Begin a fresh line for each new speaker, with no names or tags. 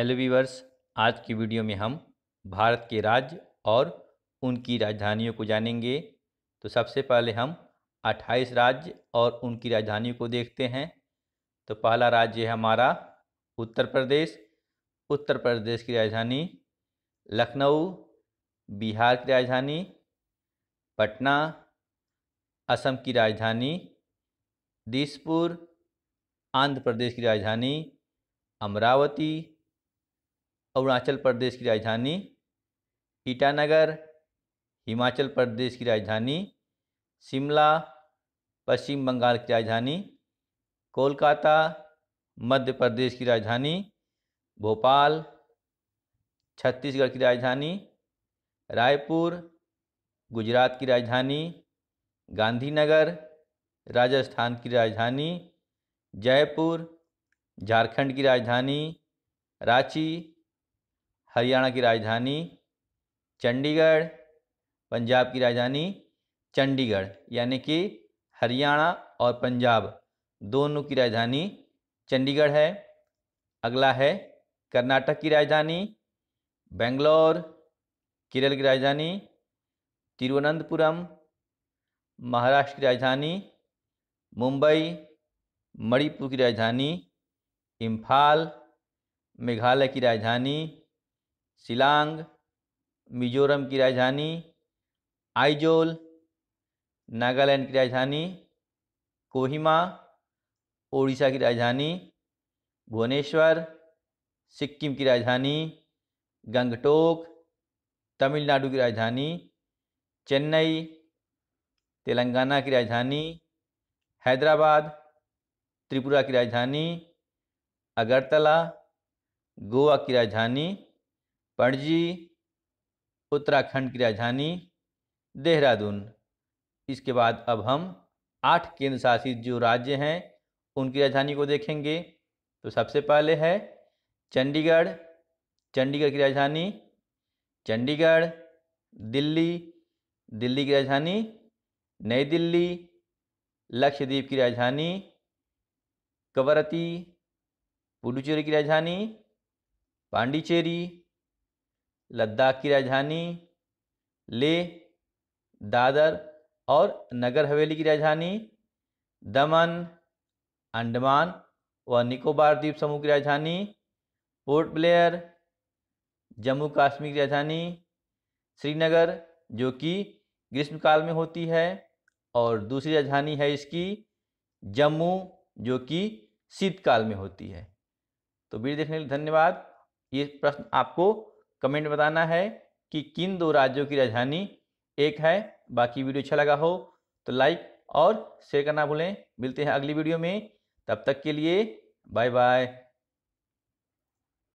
hello viewers आज की video में हम भारत के राज्य और उनकी राजधानियों को जानेंगे तो सबसे पहले हम 28 राज्य और उनकी राजधानियों को देखते हैं तो पहला राज्य है हमारा उत्तर प्रदेश उत्तर प्रदेश की राजधानी लखनऊ बिहार की राजधानी पटना असम की राजधानी दिसपुर आंध्र प्रदेश की राजधानी अमरावती अरुणाचल प्रदेश की राजधानी ईटानगर हिमाचल प्रदेश की राजधानी शिमला पश्चिम बंगाल की राजधानी कोलकाता मध्य प्रदेश की राजधानी भोपाल छत्तीसगढ़ की राजधानी रायपुर गुजरात की राजधानी गांधीनगर राजस्थान की राजधानी जयपुर झारखंड की राजधानी रांची हरियाणा की राजधानी चंडीगढ़ पंजाब की राजधानी चंडीगढ़ यानी कि हरियाणा और पंजाब दोनों की राजधानी चंडीगढ़ है अगला है कर्नाटक की राजधानी बेंगलोर केरल की राजधानी तिरुवनंतपुरम महाराष्ट्र की राजधानी मुंबई मणिपुर की राजधानी इम्फाल मेघालय की राजधानी शिलांग मिजोरम की राजधानी आइजोल नागालैंड की राजधानी कोहिमा ओडिशा की राजधानी भुवनेश्वर सिक्किम की राजधानी गंगटोक तमिलनाडु की राजधानी चेन्नई तेलंगाना की राजधानी हैदराबाद त्रिपुरा की राजधानी अगरतला गोवा की राजधानी पणजी उत्तराखंड की राजधानी देहरादून इसके बाद अब हम आठ केंद्र शासित जो राज्य हैं उनकी राजधानी को देखेंगे तो सबसे पहले है चंडीगढ़ चंडीगढ़ की राजधानी चंडीगढ़ दिल्ली दिल्ली की राजधानी नई दिल्ली लक्षद्वीप की राजधानी कवरती पुडुचेरी की राजधानी पांडिचेरी लद्दाख की राजधानी ले दादर और नगर हवेली की राजधानी दमन अंडमान व निकोबार द्वीप समूह की राजधानी पोर्ट ब्लेयर जम्मू कश्मीर की राजधानी श्रीनगर जो कि ग्रीष्मकाल में होती है और दूसरी राजधानी है इसकी जम्मू जो कि शीतकाल में होती है तो वीडियो देखने के लिए धन्यवाद ये प्रश्न आपको कमेंट बताना है कि किन दो राज्यों की राजधानी एक है बाकी वीडियो अच्छा लगा हो तो लाइक और शेयर करना भूलें मिलते हैं अगली वीडियो में तब तक के लिए बाय बाय